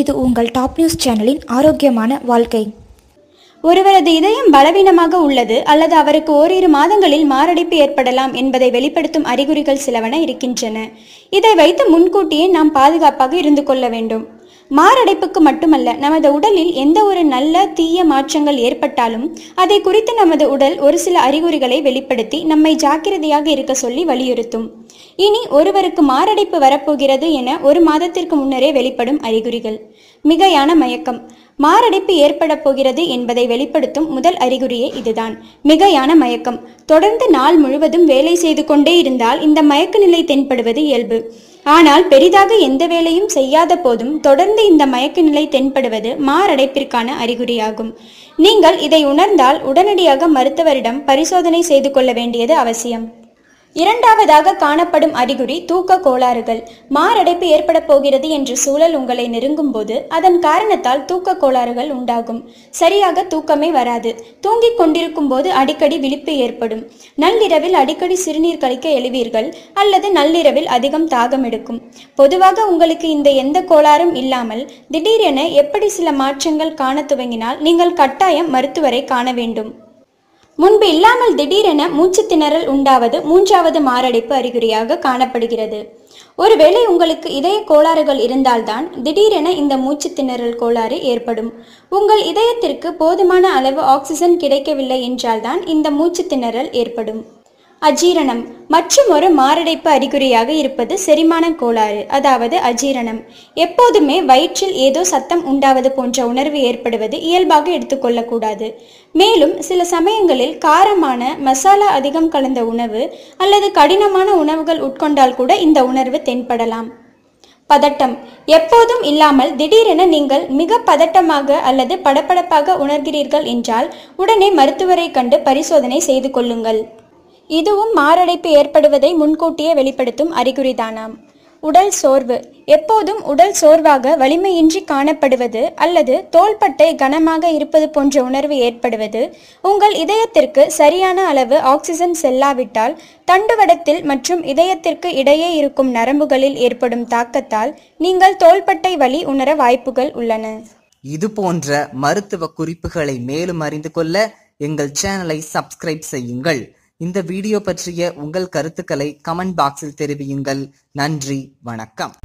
இது உங்கள் top news சேனலின் ஆரோக்கியமான வாழ்க்கை ஒருவரது இதயம் பலவீனமாக உள்ளது அல்லது அவருக்கு ஓரிரு மாதங்களில் மாரடைப்பு ஏற்படலாம் என்பதை வெளிப்படுத்தும் அறிகுறிகள் சிலவன இருக்கின்றன இதை வைத்து முன்கூட்டியே நாம் பாதுகாப்பாக இருந்து கொள்ள வேண்டும் மாரடைப்புக்கு மட்டுமல்ல நமது உடலில் எந்த ஒரு நல்ல தீய மாற்றங்கள் ஏற்பட்டாலும் அதை குறித்து நமது உடல் ஒரு சில அறிகுறிகளை வெளிப்படுத்தி நம்மை ஜாக்கிரதையாக இருக்க சொல்லி வலியுறுத்தும் இனி ஒருவருக்கு மாரடைப்பு வரப்போகிறது என ஒரு மாதத்திற்கு முன்னரே வெளிப்படும் அறிகுறிகள் மிகையான மயக்கம் மாரடைப்பு ஏற்பட போகிறது என்பதை வெளிப்படுத்தும் முதல் அறிகுறியே இதுதான் மிகையான மயக்கம் தொடர்ந்து நாள் முழுவதும் வேலை செய்து கொண்டே இருந்தால் இந்த மயக்க நிலை தென்படுவது இயல்பு ஆனால் பெரிதாக எந்த வேலையும் செய்யாத போதும் தொடர்ந்து இந்த மயக்க நிலை தென்படுவது மாரடைப்பிற்கான அறிகுறியாகும் நீங்கள் இதை உணர்ந்தால் உடனடியாக மருத்துவரிடம் பரிசோதனை செய்து கொள்ள வேண்டியது அவசியம் இரண்டாவதாக காணப்படும் அறிகுறி தூக்க கோளாறுகள் மாரடைப்பு ஏற்பட போகிறது என்ற சூழல் உங்களை நெருங்கும் போது அதன் காரணத்தால் தூக்க கோளாறுகள் உண்டாகும் சரியாக தூக்கமே வராது தூங்கிக் கொண்டிருக்கும் போது அடிக்கடி விழிப்பு ஏற்படும் நள்ளிரவில் அடிக்கடி சிறுநீர் கழிக்க எழுவீர்கள் அல்லது நள்ளிரவில் அதிகம் தாகம் எடுக்கும் பொதுவாக உங்களுக்கு இந்த எந்த கோளாறும் இல்லாமல் திடீரென எப்படி சில மாற்றங்கள் காண துவங்கினால் நீங்கள் கட்டாயம் மருத்துவரை காண வேண்டும் முன்பு இல்லாமல் திடீரென மூச்சு திணறல் உண்டாவது மூன்றாவது மாரடைப்பு அறிகுறியாக காணப்படுகிறது ஒருவேளை உங்களுக்கு இதய கோளாறுகள் இருந்தால்தான் திடீரென இந்த மூச்சு திணறல் கோளாறு ஏற்படும் உங்கள் இதயத்திற்கு போதுமான அளவு ஆக்சிஜன் கிடைக்கவில்லை என்றால்தான் இந்த மூச்சு திணறல் ஏற்படும் அஜீரணம் மற்றும் ஒரு மாரடைப்பு அறிகுறியாக இருப்பது செரிமான கோளாறு அதாவது அஜீரணம் எப்போதுமே வயிற்றில் ஏதோ சத்தம் உண்டாவது போன்ற உணர்வு ஏற்படுவது இயல்பாக எடுத்துக்கொள்ளக்கூடாது மேலும் சில சமயங்களில் காரமான மசாலா அதிகம் கலந்த உணவு அல்லது கடினமான உணவுகள் உட்கொண்டால் கூட இந்த உணர்வு தென்படலாம் பதட்டம் எப்போதும் இல்லாமல் திடீரென நீங்கள் மிக பதட்டமாக அல்லது படபடப்பாக உணர்கிறீர்கள் என்றால் உடனே மருத்துவரை கண்டு பரிசோதனை செய்து கொள்ளுங்கள் இதுவும் மாரடைப்பு ஏற்படுவதை முன்கூட்டியே வெளிப்படுத்தும் அறிகுறிதானாம் உடல் சோர்வு எப்போதும் உடல் சோர்வாக வலிமையின்றி காணப்படுவது அல்லது தோள்பட்டை கனமாக இருப்பது போன்ற உணர்வு ஏற்படுவது உங்கள் இதயத்திற்கு சரியான அளவு ஆக்சிஜன் செல்லாவிட்டால் தண்டுவடத்தில் மற்றும் இதயத்திற்கு இடையே இருக்கும் நரம்புகளில் ஏற்படும் தாக்கத்தால் நீங்கள் தோள்பட்டை வலி உணர வாய்ப்புகள் உள்ளன இது போன்ற மருத்துவ குறிப்புகளை மேலும் அறிந்து கொள்ள எங்கள் சேனலை சப்ஸ்கிரைப் செய்யுங்கள் இந்த வீடியோ பற்றிய உங்கள் கருத்துக்களை கமெண்ட் பாக்ஸில் தெரிவியுங்கள் நன்றி வணக்கம்